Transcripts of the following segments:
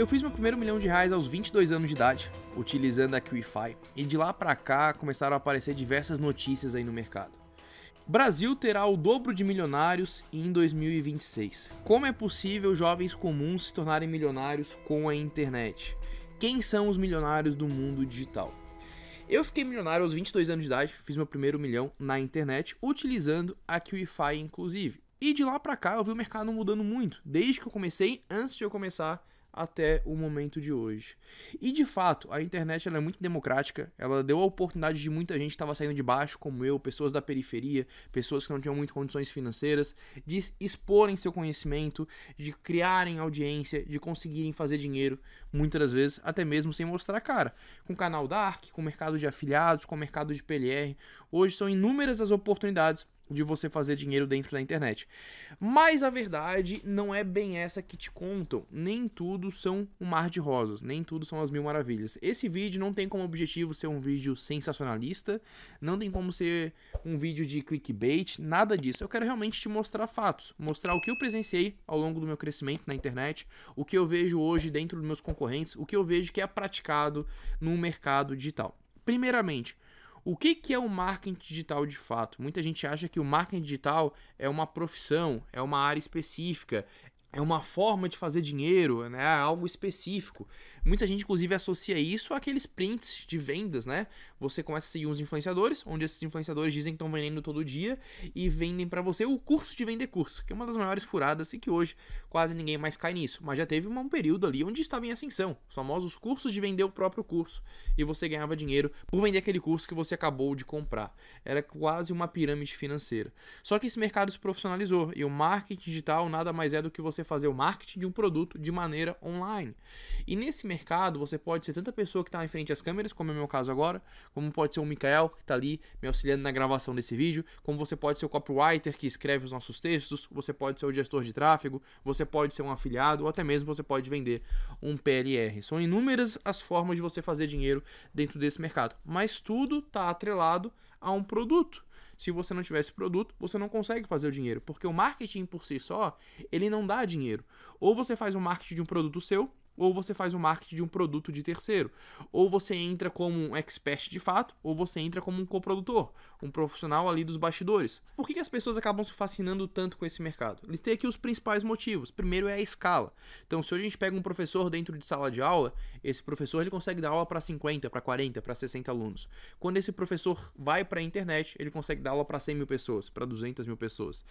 Eu fiz meu primeiro milhão de reais aos 22 anos de idade, utilizando a QIFI, e de lá para cá começaram a aparecer diversas notícias aí no mercado. Brasil terá o dobro de milionários em 2026. Como é possível jovens comuns se tornarem milionários com a internet? Quem são os milionários do mundo digital? Eu fiquei milionário aos 22 anos de idade, fiz meu primeiro milhão na internet, utilizando a QIFI inclusive. E de lá pra cá eu vi o mercado mudando muito, desde que eu comecei, antes de eu começar até o momento de hoje. E de fato, a internet ela é muito democrática, ela deu a oportunidade de muita gente que estava saindo de baixo, como eu, pessoas da periferia, pessoas que não tinham muito condições financeiras, de exporem seu conhecimento, de criarem audiência, de conseguirem fazer dinheiro, muitas das vezes até mesmo sem mostrar cara. Com canal Dark, com mercado de afiliados, com mercado de PLR, hoje são inúmeras as oportunidades de você fazer dinheiro dentro da internet. Mas a verdade não é bem essa que te contam. Nem tudo são um mar de rosas, nem tudo são as mil maravilhas. Esse vídeo não tem como objetivo ser um vídeo sensacionalista, não tem como ser um vídeo de clickbait, nada disso. Eu quero realmente te mostrar fatos, mostrar o que eu presenciei ao longo do meu crescimento na internet, o que eu vejo hoje dentro dos meus concorrentes, o que eu vejo que é praticado no mercado digital. Primeiramente, o que, que é o marketing digital de fato? Muita gente acha que o marketing digital é uma profissão, é uma área específica, é uma forma de fazer dinheiro, né? É algo específico. Muita gente, inclusive, associa isso àqueles prints de vendas, né? Você começa a seguir uns influenciadores, onde esses influenciadores dizem que estão vendendo todo dia e vendem para você o curso de vender curso, que é uma das maiores furadas e assim, que hoje quase ninguém mais cai nisso. Mas já teve um período ali onde estava em ascensão, os famosos cursos de vender o próprio curso e você ganhava dinheiro por vender aquele curso que você acabou de comprar. Era quase uma pirâmide financeira. Só que esse mercado se profissionalizou e o marketing digital nada mais é do que você você fazer o marketing de um produto de maneira online. E nesse mercado, você pode ser tanta pessoa que está em frente às câmeras, como é o meu caso agora, como pode ser o Mikael, que está ali me auxiliando na gravação desse vídeo, como você pode ser o copywriter, que escreve os nossos textos, você pode ser o gestor de tráfego, você pode ser um afiliado, ou até mesmo você pode vender um PLR. São inúmeras as formas de você fazer dinheiro dentro desse mercado, mas tudo está atrelado a um produto. Se você não tiver esse produto, você não consegue fazer o dinheiro, porque o marketing por si só, ele não dá dinheiro. Ou você faz o marketing de um produto seu, ou você faz o marketing de um produto de terceiro, ou você entra como um expert de fato, ou você entra como um coprodutor, um profissional ali dos bastidores. Por que, que as pessoas acabam se fascinando tanto com esse mercado? Listei aqui os principais motivos. Primeiro é a escala. Então, se hoje a gente pega um professor dentro de sala de aula, esse professor ele consegue dar aula para 50, para 40, para 60 alunos. Quando esse professor vai para a internet, ele consegue dar aula para 100 mil pessoas, para 200 mil pessoas.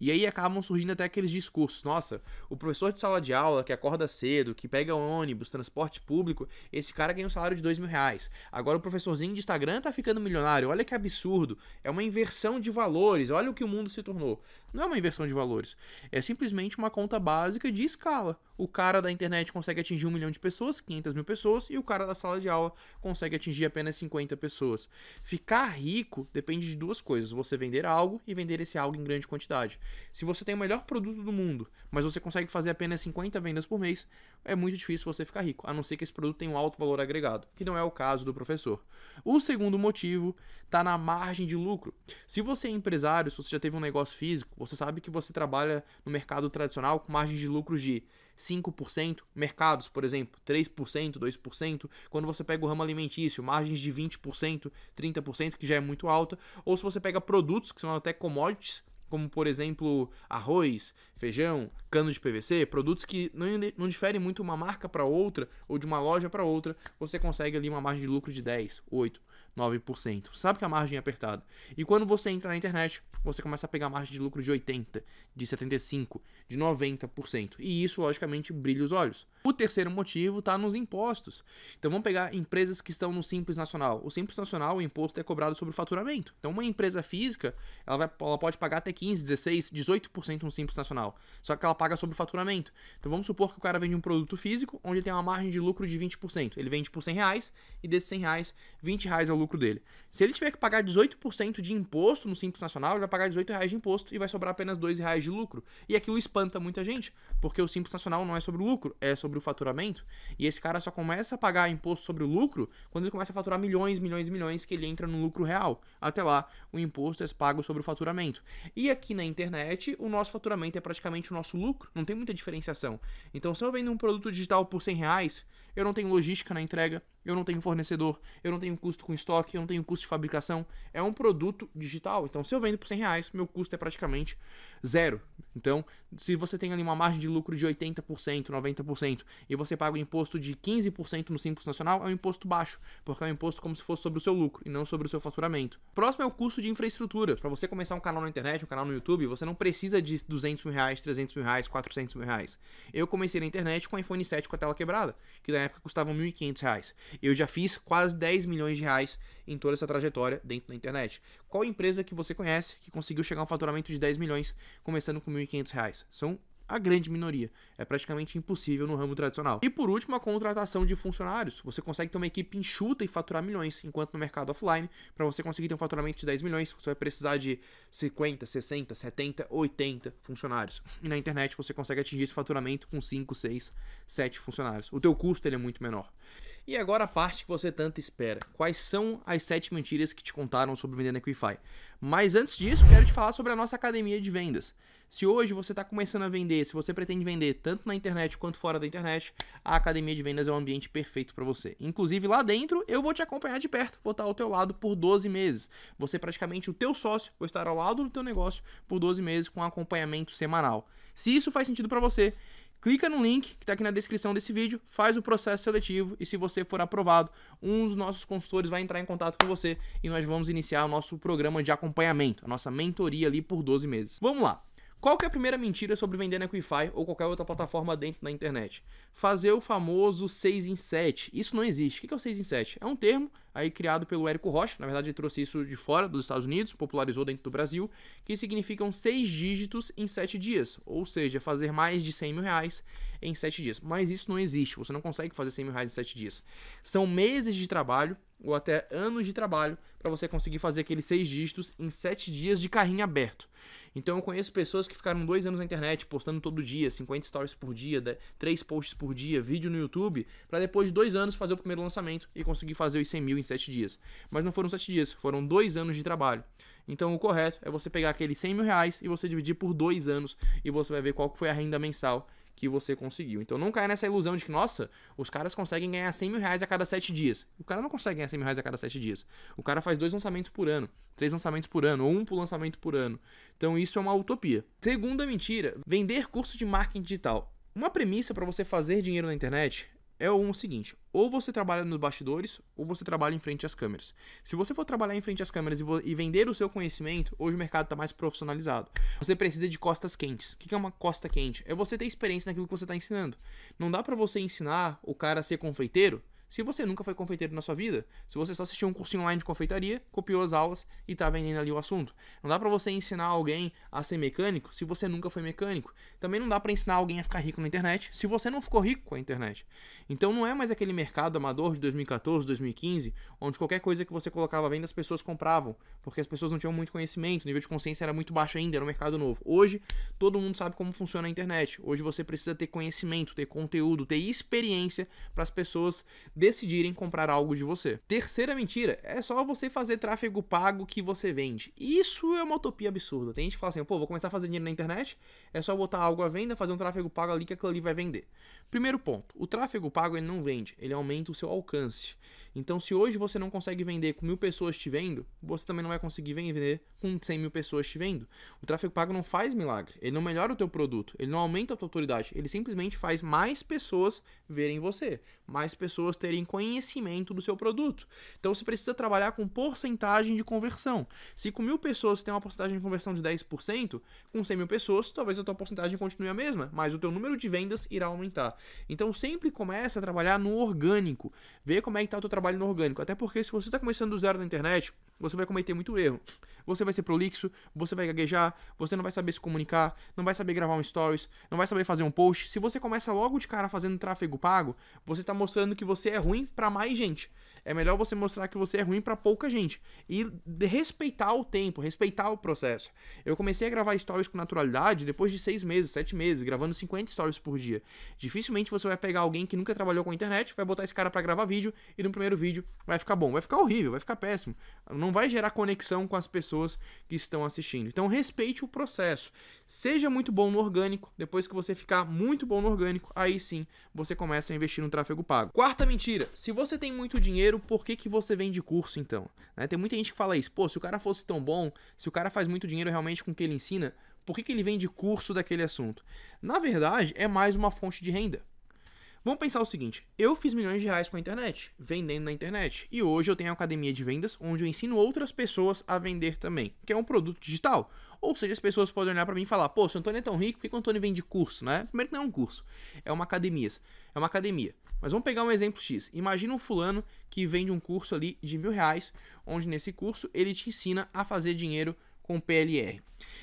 E aí acabam surgindo até aqueles discursos. Nossa, o professor de sala de aula que acorda cedo, que pega pega ônibus, transporte público, esse cara ganha um salário de dois mil reais. Agora o professorzinho de Instagram tá ficando milionário. Olha que absurdo. É uma inversão de valores. Olha o que o mundo se tornou. Não é uma inversão de valores. É simplesmente uma conta básica de escala. O cara da internet consegue atingir um milhão de pessoas, 500 mil pessoas, e o cara da sala de aula consegue atingir apenas 50 pessoas. Ficar rico depende de duas coisas: você vender algo e vender esse algo em grande quantidade. Se você tem o melhor produto do mundo, mas você consegue fazer apenas 50 vendas por mês, é muito muito difícil você ficar rico, a não ser que esse produto tenha um alto valor agregado, que não é o caso do professor. O segundo motivo está na margem de lucro. Se você é empresário, se você já teve um negócio físico, você sabe que você trabalha no mercado tradicional com margem de lucro de 5%, mercados, por exemplo, 3%, 2%, quando você pega o ramo alimentício, margens de 20%, 30%, que já é muito alta, ou se você pega produtos que são até commodities, como por exemplo arroz, feijão, cano de PVC, produtos que não, não diferem muito uma marca para outra ou de uma loja para outra, você consegue ali uma margem de lucro de 10, 8, 9%. Sabe que a margem é apertada. E quando você entra na internet, você começa a pegar margem de lucro de 80%, de 75%, de 90%. E isso, logicamente, brilha os olhos. O terceiro motivo está nos impostos. Então vamos pegar empresas que estão no Simples Nacional. O Simples Nacional, o imposto é cobrado sobre o faturamento. Então uma empresa física, ela, vai, ela pode pagar até 15%, 16%, 18% no Simples Nacional. Só que ela paga sobre o faturamento. Então vamos supor que o cara vende um produto físico, onde ele tem uma margem de lucro de 20%. Ele vende por 100 reais e desses 100 reais, 20 reais reais é o lucro dele. Se ele tiver que pagar 18% de imposto no Simples Nacional, ele vai pagar 18 reais de imposto e vai sobrar apenas 2 reais de lucro. E aquilo espanta muita gente, porque o Simples Nacional não é sobre o lucro, é sobre o faturamento. E esse cara só começa a pagar imposto sobre o lucro quando ele começa a faturar milhões, milhões, milhões, que ele entra no lucro real. Até lá, o imposto é pago sobre o faturamento. E aqui na internet, o nosso faturamento é praticamente o nosso lucro, não tem muita diferenciação. Então, se eu vendo um produto digital por 100 reais, eu não tenho logística na entrega, eu não tenho fornecedor, eu não tenho custo com estoque, eu não tenho custo de fabricação. É um produto digital. Então, se eu vendo por 100 reais, meu custo é praticamente zero. Então, se você tem ali uma margem de lucro de 80%, 90% e você paga o um imposto de 15% no Simples Nacional, é um imposto baixo, porque é um imposto como se fosse sobre o seu lucro e não sobre o seu faturamento. Próximo é o custo de infraestrutura. Para você começar um canal na internet, um canal no YouTube, você não precisa de 200 mil reais, 300 mil reais, 400 mil reais. Eu comecei na internet com o iPhone 7 com a tela quebrada, que na época custavam R$ 1.500. Eu já fiz quase 10 milhões de reais em toda essa trajetória dentro da internet. Qual empresa que você conhece que conseguiu chegar a um faturamento de 10 milhões começando com R$ 1.500? São a grande minoria. É praticamente impossível no ramo tradicional. E por último, a contratação de funcionários. Você consegue ter uma equipe enxuta e faturar milhões, enquanto no mercado offline, para você conseguir ter um faturamento de 10 milhões, você vai precisar de 50, 60, 70, 80 funcionários. E na internet você consegue atingir esse faturamento com 5, 6, 7 funcionários. O teu custo ele é muito menor. E agora a parte que você tanto espera. Quais são as sete mentiras que te contaram sobre vender na Equify? Mas antes disso, quero te falar sobre a nossa academia de vendas. Se hoje você está começando a vender, se você pretende vender tanto na internet quanto fora da internet, a academia de vendas é um ambiente perfeito para você. Inclusive lá dentro, eu vou te acompanhar de perto, vou estar ao teu lado por 12 meses. Você é praticamente o teu sócio, vou estar ao lado do teu negócio por 12 meses com acompanhamento semanal. Se isso faz sentido para você, clica no link que está aqui na descrição desse vídeo, faz o processo seletivo e se você for aprovado, um dos nossos consultores vai entrar em contato com você e nós vamos iniciar o nosso programa de acompanhamento, a nossa mentoria ali por 12 meses. Vamos lá. Qual é a primeira mentira sobre vender na Equify ou qualquer outra plataforma dentro da internet? Fazer o famoso 6 em 7. Isso não existe. O que é o 6 em 7? É um termo aí criado pelo Érico Rocha, na verdade ele trouxe isso de fora dos Estados Unidos, popularizou dentro do Brasil, que significam seis dígitos em sete dias, ou seja, fazer mais de 100 mil reais em sete dias. Mas isso não existe, você não consegue fazer 100 mil reais em sete dias. São meses de trabalho ou até anos de trabalho para você conseguir fazer aqueles seis dígitos em sete dias de carrinho aberto. Então eu conheço pessoas que ficaram dois anos na internet postando todo dia, 50 stories por dia, três posts por dia, vídeo no YouTube, para depois de dois anos fazer o primeiro lançamento e conseguir fazer os 100 mil em sete dias. Mas não foram sete dias, foram dois anos de trabalho. Então o correto é você pegar aqueles 100 mil reais e você dividir por dois anos e você vai ver qual foi a renda mensal que você conseguiu. Então não caia nessa ilusão de que, nossa, os caras conseguem ganhar 100 mil reais a cada sete dias. O cara não consegue ganhar 100 mil reais a cada sete dias. O cara faz dois lançamentos por ano, três lançamentos por ano, ou um por lançamento por ano. Então isso é uma utopia. Segunda mentira: vender curso de marketing digital. Uma premissa para você fazer dinheiro na internet é o seguinte: ou você trabalha nos bastidores, ou você trabalha em frente às câmeras. Se você for trabalhar em frente às câmeras e, e vender o seu conhecimento, hoje o mercado está mais profissionalizado. Você precisa de costas quentes. O que é uma costa quente? É você ter experiência naquilo que você está ensinando. Não dá para você ensinar o cara a ser confeiteiro se você nunca foi confeiteiro na sua vida, se você só assistiu um cursinho online de confeitaria, copiou as aulas e está vendendo ali o assunto. Não dá para você ensinar alguém a ser mecânico se você nunca foi mecânico. Também não dá para ensinar alguém a ficar rico na internet se você não ficou rico com a internet. Então não é mais aquele mercado amador de 2014, 2015, onde qualquer coisa que você colocava à venda as pessoas compravam, porque as pessoas não tinham muito conhecimento, o nível de consciência era muito baixo ainda, era um mercado novo. Hoje, todo mundo sabe como funciona a internet. Hoje você precisa ter conhecimento, ter conteúdo, ter experiência para as pessoas decidirem comprar algo de você. Terceira mentira, é só você fazer tráfego pago que você vende. Isso é uma utopia absurda. Tem gente que fala assim, pô, vou começar a fazer dinheiro na internet, é só botar algo à venda, fazer um tráfego pago ali que aquilo ali vai vender. Primeiro ponto, o tráfego pago ele não vende, ele aumenta o seu alcance. Então, se hoje você não consegue vender com mil pessoas te vendo, você também não vai conseguir vender com 100 mil pessoas te vendo. O tráfego pago não faz milagre, ele não melhora o teu produto, ele não aumenta a tua autoridade, ele simplesmente faz mais pessoas verem você, mais pessoas terem conhecimento do seu produto. Então você precisa trabalhar com porcentagem de conversão. Se com mil pessoas você tem uma porcentagem de conversão de 10%, com 100 mil pessoas talvez a tua porcentagem continue a mesma, mas o teu número de vendas irá aumentar. Então sempre começa a trabalhar no orgânico. Vê como é que está o teu trabalho no orgânico. Até porque se você está começando do zero na internet, você vai cometer muito erro. Você vai ser prolixo, você vai gaguejar, você não vai saber se comunicar, não vai saber gravar um stories, não vai saber fazer um post. Se você começa logo de cara fazendo tráfego pago, você está mostrando que você é é ruim para mais gente. É melhor você mostrar que você é ruim para pouca gente e respeitar o tempo, respeitar o processo. Eu comecei a gravar stories com naturalidade depois de seis meses, sete meses, gravando 50 stories por dia. Dificilmente você vai pegar alguém que nunca trabalhou com a internet, vai botar esse cara para gravar vídeo e no primeiro vídeo vai ficar bom, vai ficar horrível, vai ficar péssimo. Não vai gerar conexão com as pessoas que estão assistindo. Então respeite o processo. Seja muito bom no orgânico, depois que você ficar muito bom no orgânico, aí sim você começa a investir no tráfego pago. Quarta mentira: se você tem muito dinheiro primeiro, por que, que você vende curso, então? Né? Tem muita gente que fala isso. Pô, se o cara fosse tão bom, se o cara faz muito dinheiro realmente com o que ele ensina, por que, que ele vende curso daquele assunto? Na verdade, é mais uma fonte de renda. Vamos pensar o seguinte: eu fiz milhões de reais com a internet, vendendo na internet, e hoje eu tenho a academia de vendas onde eu ensino outras pessoas a vender também, que é um produto digital. Ou seja, as pessoas podem olhar para mim e falar: pô, se o Antônio é tão rico, por que o Antônio vende curso, né? Primeiro que não é um curso, é uma academia. É uma academia. Mas vamos pegar um exemplo X. Imagina um fulano que vende um curso ali de mil reais, onde nesse curso ele te ensina a fazer dinheiro com PLR.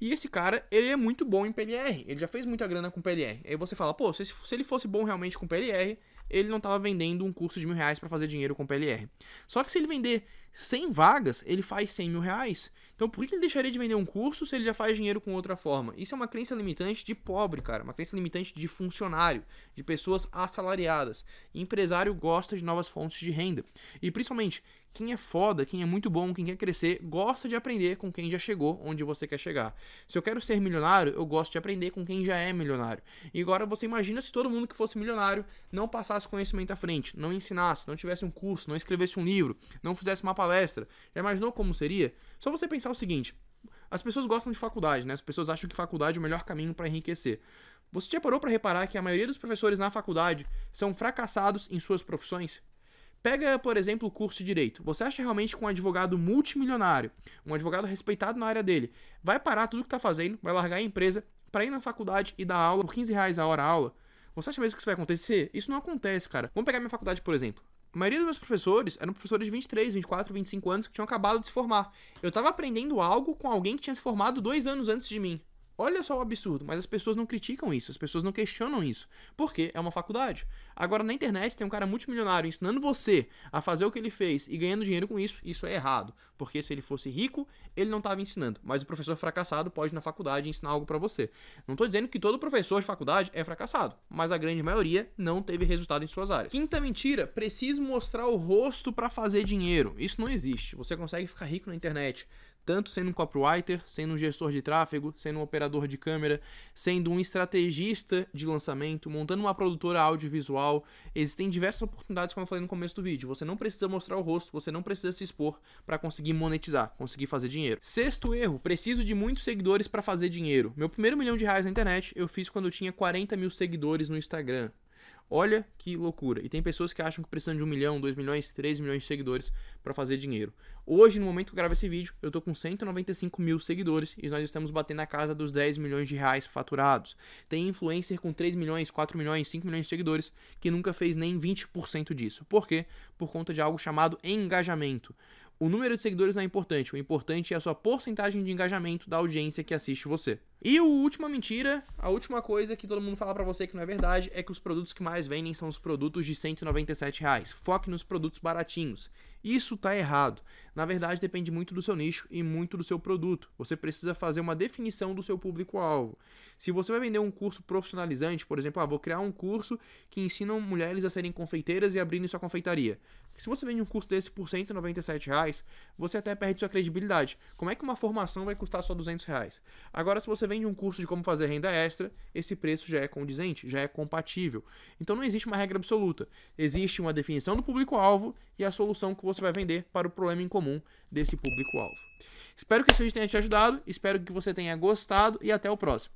E esse cara, ele é muito bom em PLR, ele já fez muita grana com PLR. Aí você fala, pô, se, se ele fosse bom realmente com PLR, ele não estava vendendo um curso de mil reais para fazer dinheiro com PLR. Só que se ele vender 100 vagas, ele faz 100 mil reais. Então por que ele deixaria de vender um curso se ele já faz dinheiro com outra forma? Isso é uma crença limitante de pobre, cara. Uma crença limitante de funcionário, de pessoas assalariadas. Empresário gosta de novas fontes de renda. E principalmente, quem é foda, quem é muito bom, quem quer crescer, gosta de aprender com quem já chegou onde você quer chegar. Se eu quero ser milionário, eu gosto de aprender com quem já é milionário. E agora você imagina se todo mundo que fosse milionário não passasse conhecimento à frente, não ensinasse, não tivesse um curso, não escrevesse um livro, não fizesse uma palestra. Já imaginou como seria? Só você pensar o seguinte: as pessoas gostam de faculdade, né? As pessoas acham que faculdade é o melhor caminho para enriquecer. Você já parou para reparar que a maioria dos professores na faculdade são fracassados em suas profissões? Pega, por exemplo, o curso de direito. Você acha realmente que um advogado multimilionário, um advogado respeitado na área dele, vai parar tudo que está fazendo, vai largar a empresa para ir na faculdade e dar aula por 15 reais a hora a aula? Você acha mesmo que isso vai acontecer? Isso não acontece, cara. Vamos pegar minha faculdade, por exemplo. A maioria dos meus professores eram professores de 23, 24, 25 anos que tinham acabado de se formar. Eu estava aprendendo algo com alguém que tinha se formado dois anos antes de mim. Olha só o absurdo, mas as pessoas não criticam isso, as pessoas não questionam isso, porque é uma faculdade. Agora na internet tem um cara multimilionário ensinando você a fazer o que ele fez e ganhando dinheiro com isso, isso é errado, porque se ele fosse rico, ele não estava ensinando, mas o professor fracassado pode na faculdade ensinar algo para você. Não estou dizendo que todo professor de faculdade é fracassado, mas a grande maioria não teve resultado em suas áreas. Quinta mentira, preciso mostrar o rosto para fazer dinheiro. Isso não existe. Você consegue ficar rico na internet tanto sendo um copywriter, sendo um gestor de tráfego, sendo um operador de câmera, sendo um estrategista de lançamento, montando uma produtora audiovisual. Existem diversas oportunidades, como eu falei no começo do vídeo. Você não precisa mostrar o rosto, você não precisa se expor para conseguir monetizar, conseguir fazer dinheiro. Sexto erro: preciso de muitos seguidores para fazer dinheiro. Meu primeiro milhão de reais na internet eu fiz quando eu tinha 40 mil seguidores no Instagram. Olha que loucura. E tem pessoas que acham que precisam de 1 milhão, 2 milhões, 3 milhões de seguidores para fazer dinheiro. Hoje, no momento que eu gravo esse vídeo, eu tô com 195 mil seguidores e nós estamos batendo na casa dos 10 milhões de reais faturados. Tem influencer com 3 milhões, 4 milhões, 5 milhões de seguidores que nunca fez nem 20% disso. Por quê? Por conta de algo chamado engajamento. O número de seguidores não é importante, o importante é a sua porcentagem de engajamento da audiência que assiste você. E o última mentira, a última coisa que todo mundo fala para você que não é verdade é que os produtos que mais vendem são os produtos de 197 reais. Foque nos produtos baratinhos. Isso tá errado. Na verdade, depende muito do seu nicho e muito do seu produto. Você precisa fazer uma definição do seu público-alvo. Se você vai vender um curso profissionalizante, por exemplo, ah, vou criar um curso que ensina mulheres a serem confeiteiras e abrindo sua confeitaria. Se você vende um curso desse por 197 reais, você até perde sua credibilidade. Como é que uma formação vai custar só 200 reais? Agora, se você vende de um curso de como fazer renda extra, esse preço já é condizente, já é compatível. Então não existe uma regra absoluta. Existe uma definição do público-alvo e a solução que você vai vender para o problema em comum desse público-alvo. Espero que esse vídeo tenha te ajudado, espero que você tenha gostado e até o próximo.